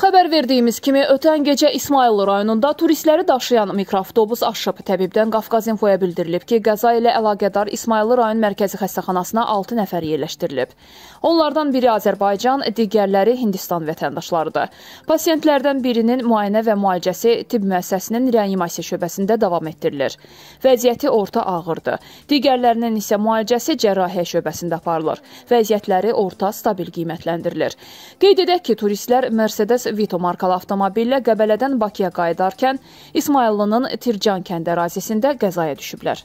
Xəbər verdiyimiz kimi, ötən gecə İsmail rayonunda turistləri daşıyan mikroavtobus aşıb. Təbibdən Qafqaz Infoya bildirilib ki, qəza ilə əlaqədar İsmail rayon mərkəzi xəstəxanasına 6 nəfər yerləşdirilib. Onlardan biri Azərbaycan, digərləri Hindistan vətəndaşlarıdır. Pasientlərdən birinin müayinə və müalicəsi tibb müəssisəsinin reanimasiya şöbəsində davam etdirilir. Vəziyyəti orta ağırdır. Digərlərinin isə müalicəsi cərrahiyyə şöbəsində aparılır. Vəziyyətləri orta stabil qiymətləndirilir. Qeyd edək ki, turistlər Mercedes Vito markalı avtomobillə Qəbələdən Bakıya qayıdarkən İsmayıllının Tircan kəndi ərazisində qəzaya düşüblər.